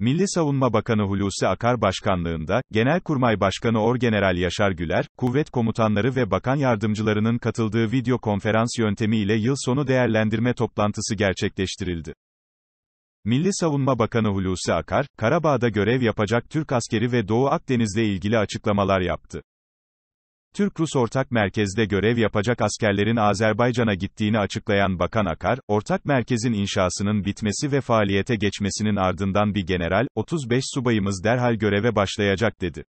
Milli Savunma Bakanı Hulusi Akar Başkanlığında, Genelkurmay Başkanı Orgeneral Yaşar Güler, kuvvet komutanları ve bakan yardımcılarının katıldığı video konferans yöntemiyle yıl sonu değerlendirme toplantısı gerçekleştirildi. Milli Savunma Bakanı Hulusi Akar, Karabağ'da görev yapacak Türk askeri ve Doğu Akdeniz'le ilgili açıklamalar yaptı. Türk-Rus ortak merkezde görev yapacak askerlerin Azerbaycan'a gittiğini açıklayan Bakan Akar, ortak merkezin inşasının bitmesi ve faaliyete geçmesinin ardından bir general, 35 subayımız derhal göreve başlayacak dedi.